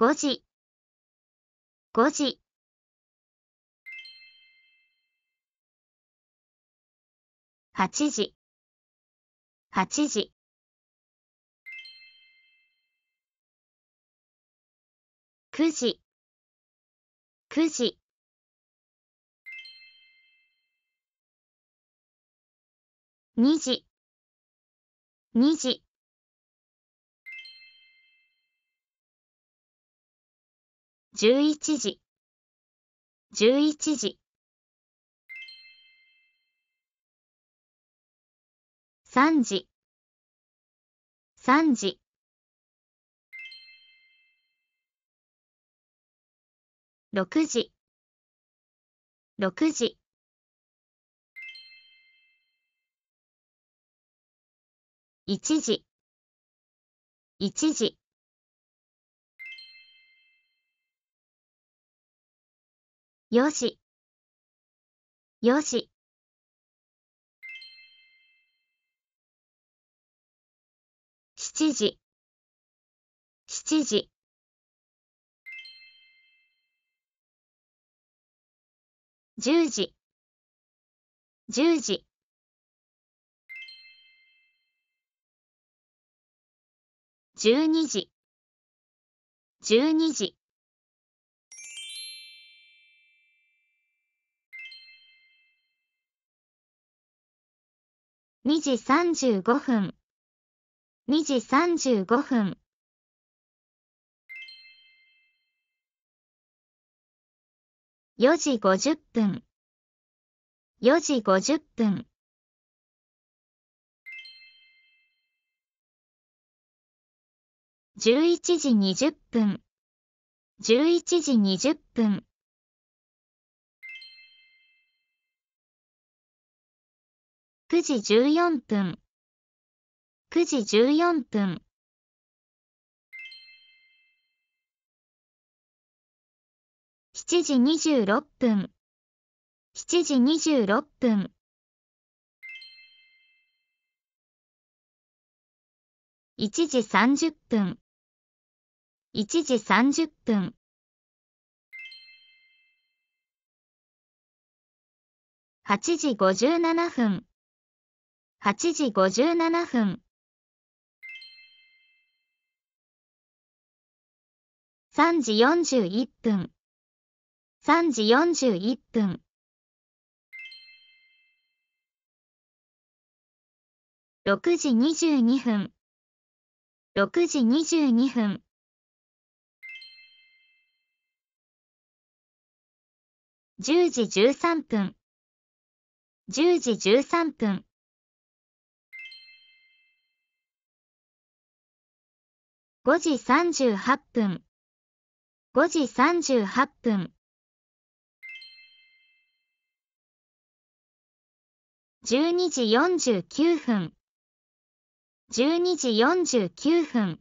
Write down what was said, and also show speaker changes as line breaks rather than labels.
5時5時8時8時9時9時2時2時11時11時3時3時6時6時1時1時よし。よし。七時。七時。十時。十時。十二時。十二時。2時35分2時35分4時50分4時50分11時20分11時20分9時14分9時14分7時26分7時26分1時30分1時30分8時57分8時57分。3時41分。3時41分。6時22分。6時22分。10時13分。10時13分。5時38分5時38分12時49分12時49分